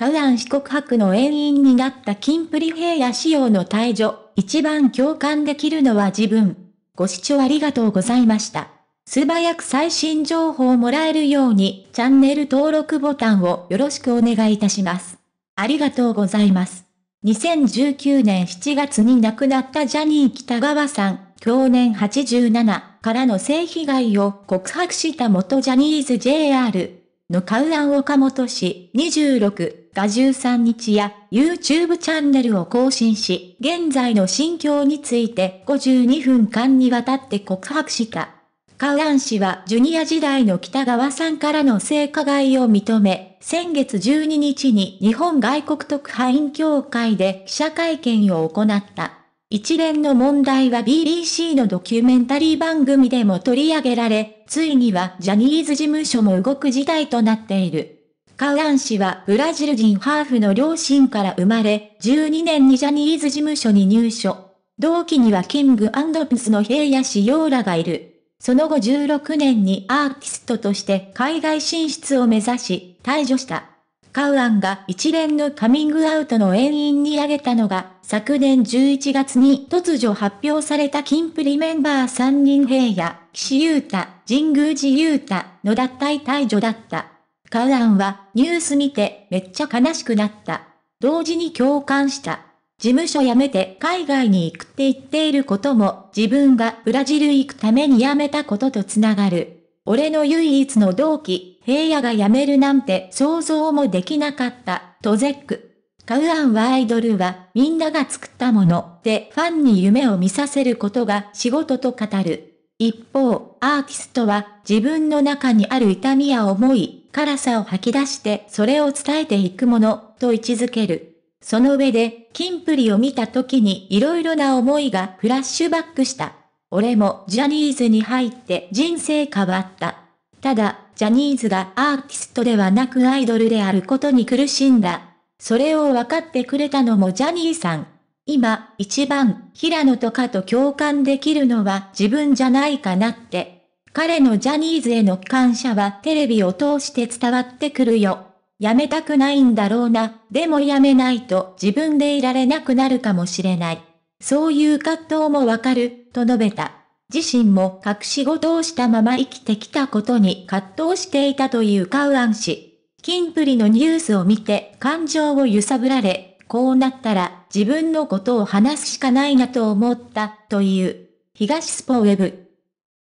カラン四国博の遠因になったキンプリ平野仕様の退場、一番共感できるのは自分。ご視聴ありがとうございました。素早く最新情報をもらえるように、チャンネル登録ボタンをよろしくお願いいたします。ありがとうございます。2019年7月に亡くなったジャニー北川さん、去年87からの性被害を告白した元ジャニーズ JR。のカウアンモト氏26が13日や YouTube チャンネルを更新し、現在の心境について52分間にわたって告白した。カウアン氏はジュニア時代の北川さんからの性加害を認め、先月12日に日本外国特派員協会で記者会見を行った。一連の問題は BBC のドキュメンタリー番組でも取り上げられ、ついにはジャニーズ事務所も動く事態となっている。カウアン氏はブラジル人ハーフの両親から生まれ、12年にジャニーズ事務所に入所。同期にはキングアンドプスの平野氏ヨーラがいる。その後16年にアーティストとして海外進出を目指し、退場した。カウアンが一連のカミングアウトの遠因に挙げたのが、昨年11月に突如発表されたキンプリメンバー3人平野、岸優太、神宮寺優太の脱退退場だった。カウアンはニュース見てめっちゃ悲しくなった。同時に共感した。事務所辞めて海外に行くって言っていることも自分がブラジル行くために辞めたこととつながる。俺の唯一の同期、平野が辞めるなんて想像もできなかった、とゼック。カウアンはアイドルはみんなが作ったものでファンに夢を見させることが仕事と語る。一方、アーティストは自分の中にある痛みや思い、辛さを吐き出してそれを伝えていくものと位置づける。その上で、キンプリを見た時に色々な思いがフラッシュバックした。俺もジャニーズに入って人生変わった。ただ、ジャニーズがアーティストではなくアイドルであることに苦しんだ。それを分かってくれたのもジャニーさん。今、一番、平野とかと共感できるのは自分じゃないかなって。彼のジャニーズへの感謝はテレビを通して伝わってくるよ。辞めたくないんだろうな、でも辞めないと自分でいられなくなるかもしれない。そういう葛藤もわかる、と述べた。自身も隠し事をしたまま生きてきたことに葛藤していたというカウアン氏。金プリのニュースを見て感情を揺さぶられ、こうなったら自分のことを話すしかないなと思ったという。東スポウェブ。